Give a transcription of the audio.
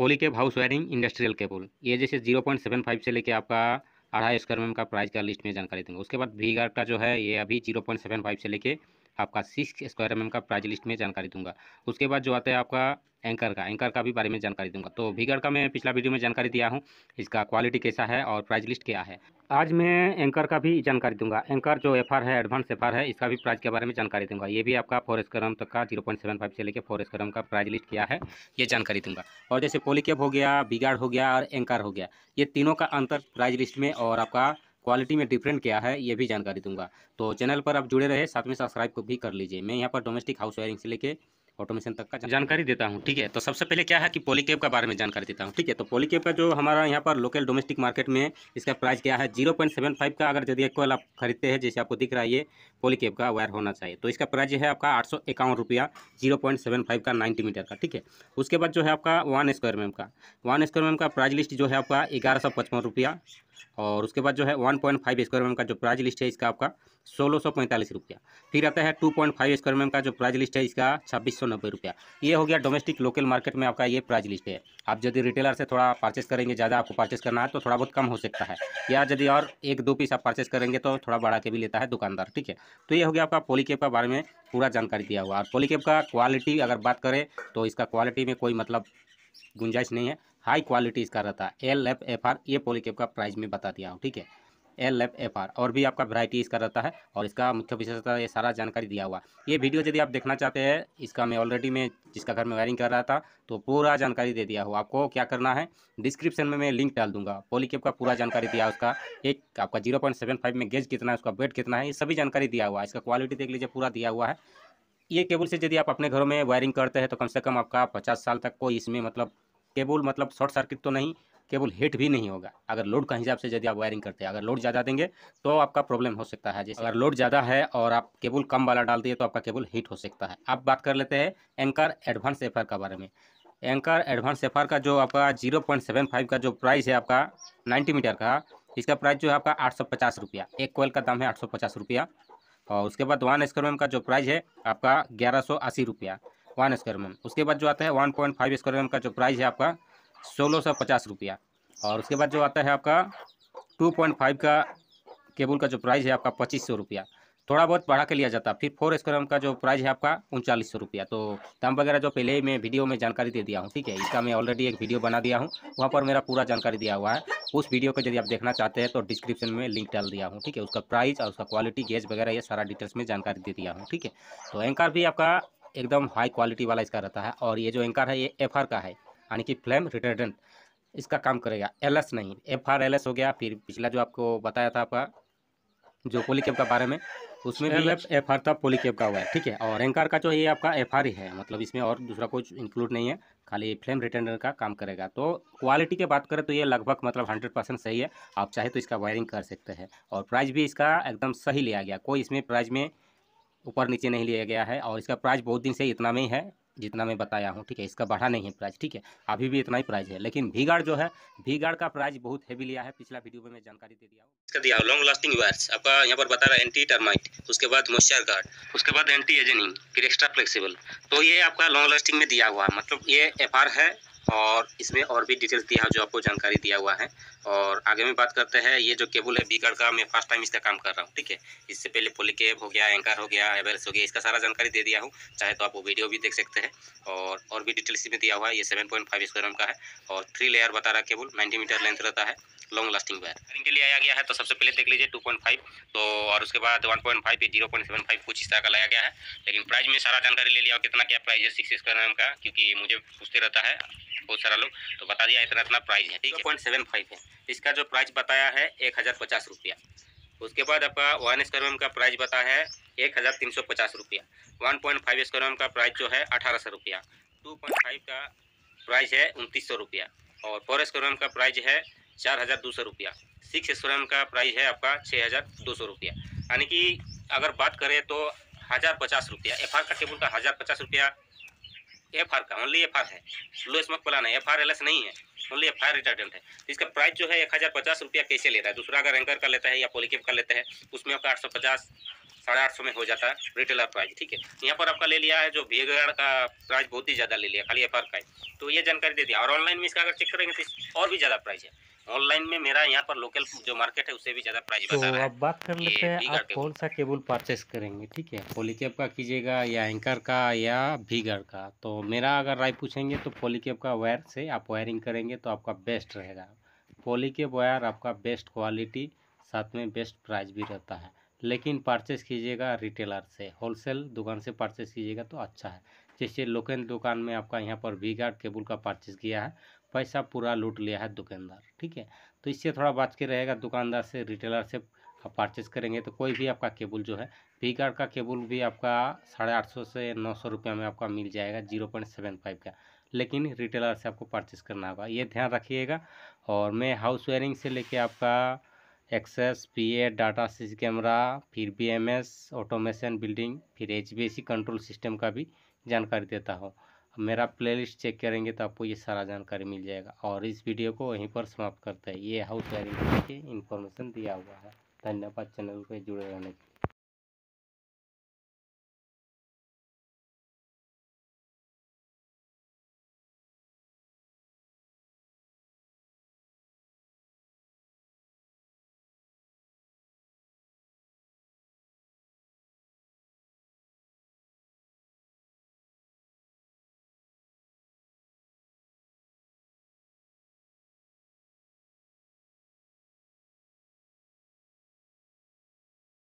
पोली house wiring industrial cable ये जैसे zero point seven five से लेके आपका अढ़ाई स्क्वायर एम का प्राइस का लिस्ट में जानकारी देंगे उसके बाद वी का जो है ये अभी जीरो पॉइंट सेवन फाइव से लेके आपका सिक्स स्क्वायर एम का प्राइज लिस्ट में जानकारी दूंगा उसके बाद जो आता है आपका एंकर का एंकर का भी बारे में जानकारी दूंगा तो भीगर का मैं पिछला वीडियो में जानकारी दिया हूँ इसका क्वालिटी कैसा है और प्राइज लिस्ट क्या है आज मैं एंकर का भी जानकारी दूंगा एंकर जो एफ है एडवांस एफ है इसका भी प्राइस के बारे में जानकारी दूंगा ये भी आपका फोर स्क्रम तक का जीरो पॉइंट सेवन फाइव से लेकर फोर स्क्रम का प्राइज लिस्ट क्या है ये जानकारी दूंगा और जैसे पोलिकेप हो गया बिगाड़ हो गया और एंकर हो गया ये तीनों का अंतर प्राइज लिस्ट में और आपका क्वालिटी में डिफरेंट क्या है ये भी जानकारी दूंगा तो चैनल पर आप जुड़े रहे साथ में सब्सक्राइब भी कर लीजिए मैं यहाँ पर डोमेस्टिक हाउस वायरिंग से लेके ऑटोमेशन तक का जानकारी देता हूँ ठीक है तो सबसे पहले क्या है कि पॉलीकेब का बारे में जानकारी देता हूँ ठीक है तो पॉलीकेब का जो हमारा यहाँ पर लोकल डोमेस्टिक मार्केट में इसका प्राइस क्या है जीरो पॉइंट सेवन फाइव का अगर यदि एक्वल आप खरीदते हैं जैसे आपको दिख रहा है ये पॉलीकेब का वायर होना चाहिए तो इसका प्राइस है आपका आठ सौ इक्यावन रुपया जीरो पॉइंट सेवन फाइव का नाइन्टी मीटर का ठीक है उसके बाद जो है आपका वन स्क्वायर एम का वन स्क्वायर एम का प्राइज लिस्ट जो है आपका ग्यारह सौ पचपन रुपया और उसके बाद जो है one point five square M का जो प्राइज लिस्ट है इसका आपका सोलह सौ पैंतालीस रुपया फिर आता है two point five square M का जो प्राइज लिस्ट है इसका छब्बीस सौ नब्बे रुपया ये हो गया डोमेस्टिक लोकल मार्केट में आपका ये प्राइज लिस्ट है आप यदि रिटेलर से थोड़ा परचेस करेंगे ज़्यादा आपको परचेस करना है तो थोड़ा बहुत कम हो सकता है या यदि और एक दो पीस आप परचेस करेंगे तो थोड़ा बढ़ा के भी लेता है दुकानदार ठीक है तो ये हो गया आपका पोलिकेप का बारे में पूरा जानकारी दिया हुआ और पोलिकेप का क्वालिटी अगर बात करें तो इसका क्वालिटी में कोई मतलब गुंजाइश नहीं है हाई क्वालिटी इसका रहता है एल एफ एफ आर ये पॉलीकेप का प्राइस में बता दिया हूँ ठीक है एल एफ एफ आर और भी आपका वैरायटी इसका रहता है और इसका मुख्य विशेषता ये सारा जानकारी दिया हुआ ये वीडियो यदि आप देखना चाहते हैं इसका मैं ऑलरेडी मैं जिसका घर में वायरिंग कर रहा था तो पूरा जानकारी दे दिया हुआ आपको क्या करना है डिस्क्रिप्शन में मैं लिंक डाल दूंगा पॉलीकेप का पूरा जानकारी दिया उसका एक आपका जीरो पॉइंट सेवन फाइव में गेज कितना है उसका वेट कितना है ये सभी जानकारी दिया हुआ है इसका क्वालिटी देख लीजिए पूरा दिया हुआ है ये केबल से यदि आप अपने घरों में वायरिंग करते हैं तो कम से कम आपका पचास साल तक कोई इसमें मतलब केबल मतलब शॉर्ट सर्किट तो नहीं केबल हीट भी नहीं होगा अगर लोड का हिसाब से यदि आप वायरिंग करते हैं अगर लोड ज़्यादा देंगे तो आपका प्रॉब्लम हो सकता है जैसे अगर लोड ज़्यादा है और आप केबल कम वाला डाल दिए तो आपका केबल हीट हो सकता है आप बात कर लेते हैं एंकर एडवांस एफ के बारे में एंकर एडवांस एफ का जो आपका जीरो पॉइंट सेवन फाइव का जो प्राइस है आपका नाइन्टी मीटर का इसका प्राइस जो है आपका आठ सौ पचास रुपया एक कोयल का दाम है आठ सौ पचास रुपया और उसके बाद वन स्क्वायर का जो प्राइस है आपका ग्यारह सौ अस्सी रुपया वन स्क्वायर एम उसके बाद जो आता है one point five square M का जो प्राइस है आपका सोलह सौ पचास रुपया और उसके बाद जो आता है आपका टू पॉइंट फाइव का केबल का जो प्राइस है आपका पच्चीस सौ रुपया थोड़ा बहुत बढ़ा के लिया जाता है फिर फोर स्क्वायर एम का जो प्राइस है आपका उनचालीस सौ रुपया तो दाम वगैरह जो पहले ही मैं वीडियो में जानकारी दे दिया हूँ ठीक है इसका मैं ऑलरेडी एक वीडियो बना दिया हूँ वहाँ पर मेरा पूरा जानकारी दिया हुआ है उस वीडियो को यदि आप देखना चाहते हैं तो डिस्क्रिप्शन में लिंक डाल दिया हूँ ठीक है उसका प्राइस और उसका क्वालिटी गैस वगैरह ये सारा डिटेल्स में जानकारी दे दिया हूँ ठीक है तो एंकर भी आपका एकदम हाई क्वालिटी वाला इसका रहता है और ये जो एंकर है ये एफ का है यानी कि फ्लेम रिटर्डेंट इसका काम करेगा एल नहीं एफ आर एल हो गया फिर पिछला जो आपको बताया था आपका जो पोलिकेप का बारे में उसमें भी एफ आर था पोलिकेप का हुआ है ठीक है और एंकर का जो ये आपका एफ आर ही है मतलब इसमें और दूसरा कुछ इंक्लूड नहीं है खाली फ्लेम रिटेंडर का काम करेगा तो क्वालिटी की बात करें तो ये लगभग मतलब हंड्रेड परसेंट सही है आप चाहे तो इसका वायरिंग कर सकते हैं और प्राइस भी इसका एकदम सही लिया गया कोई इसमें प्राइज़ में ऊपर नीचे नहीं लिया गया है और इसका प्राइस बहुत दिन से इतना में ही है जितना मैं बताया हूँ ठीक है इसका बढ़ा नहीं है प्राइस ठीक है अभी भी इतना ही प्राइस है लेकिन भीगाड़ जो है भीगाड़ का प्राइस बहुत हैवी लिया है पिछला वीडियो में जानकारी दे दिया इसका दिया लॉन्ग लास्टिंग वायर्स आपका यहाँ पर बता रहा है एंटी टर्माइट उसके बाद मॉइस्चर गार्ड उसके बाद एंटी एजनिंग फिर एक्स्ट्रा फ्लेक्सीबल तो ये आपका लॉन्ग लास्टिंग में दिया हुआ मतलब ये एफ है और इसमें और भी डिटेल्स दिया जो आपको जानकारी दिया हुआ है और आगे में बात करते हैं ये जो केबल है बीकर का मैं फर्स्ट टाइम इसका काम कर रहा हूँ ठीक है इससे पहले पोलिकेब हो गया एंकर हो गया एवरेस्ट हो गया इसका सारा जानकारी दे दिया हूँ चाहे तो आप वो वीडियो भी देख सकते हैं और और भी डिटेल्स इसमें दिया हुआ है ये seven point five square M का है और थ्री लेयर बता रहा है केबल नाइन्टी मीटर लेंथ रहता है लॉन्ग लास्टिंग वायर करिंग के लिए आया गया है तो सबसे पहले देख लीजिए टू पॉइंट फाइव तो और उसके बाद one point five zero point seven five कुछ इस तरह का लाया गया है लेकिन प्राइस में सारा जानकारी ले लिया कितना क्या प्राइस है सिक्स स्क्वायर एम का क्योंकि मुझे पूछते रहता है बहुत सारा लोग तो बता दिया इतना इतना प्राइस है ठीक है पॉइंट सेवन फाइव है इसका जो प्राइस बताया है एक हज़ार पचास रुपया उसके बाद आपका वन स्क्वायर एम का प्राइस बताया है एक हज़ार तीन सौ पचास रुपया one point five square M का प्राइस जो है अठारह सौ रुपया टू पॉइंट फाइव का प्राइस है उनतीस सौ रुपया और फोर स्क्वायर एम का प्राइस है चार हज़ार दो सौ रुपया सिक्स स्क्वायर एम का प्राइस है आपका छः हज़ार दो सौ रुपया यानी कि अगर बात करें तो हज़ार पचास रुपया एफ आर का टेबल का हज़ार पचास रुपया एफ आर का ओनली एफ आर है लो स्मोक प्लान है एफ आर एल एस नहीं है ओनली एफ आर रिटर्डेंट है तो इसका प्राइस जो है एक हज़ार पचास रुपया कैसे लेता है दूसरा अगर एंकर का लेता है या पॉलिकेप का लेता है उसमें आपका आठ सौ पचास साढ़े आठ सौ में हो जाता है रिटेलर प्राइस ठीक है यहाँ पर आपका ले लिया है जो भीगड़ का प्राइस बहुत ही ज़्यादा ले लिया खाली एफ का तो ये जानकारी दे दिया और ऑनलाइन में इसका अगर चेक करेंगे तो और भी ज़्यादा प्राइस है ऑनलाइन में मेरा यहाँ पर लोकल जो मार्केट है उससे भी ज़्यादा प्राइस तो बता रहा तो है बात कर लेते हैं आप कौन सा केबल परचेस करेंगे ठीक है पॉलीकेब का कीजिएगा या एंकर का या भीगर का तो मेरा अगर राय पूछेंगे तो पॉलीकेब का वायर से आप वायरिंग करेंगे तो आपका बेस्ट रहेगा पॉलीकेब वायर आपका बेस्ट क्वालिटी साथ में बेस्ट प्राइस भी रहता है लेकिन परचेज़ कीजिएगा रिटेलर से होलसेल दुकान से परचेज़ कीजिएगा तो अच्छा है जैसे लोकल दुकान में आपका यहाँ पर वी गार्ड केबुल का परचेज़ किया है पैसा पूरा लूट लिया है दुकानदार ठीक है तो इससे थोड़ा बच के रहेगा दुकानदार से रिटेलर से आप परचेज़ करेंगे तो कोई भी आपका केबुल जो है वी गार्ड का केबुल भी आपका साढ़े आठ सौ से नौ सौ रुपया में आपका मिल जाएगा जीरो पॉइंट सेवन फाइव का लेकिन रिटेलर से आपको परचेज़ करना होगा ये ध्यान रखिएगा और मैं हाउस वेयरिंग से लेके आपका access P A data C camera फिर B M S automation building फिर H B C control system का भी जानकारी देता हूँ मेरा प्लेलिस्ट चेक करेंगे तो आपको ये सारा जानकारी मिल जाएगा और इस वीडियो को वहीं पर समाप्त करते हैं ये हाउस वायरिंग के इन्फॉर्मेशन दिया हुआ है धन्यवाद चैनल पर जुड़े रहने के लिए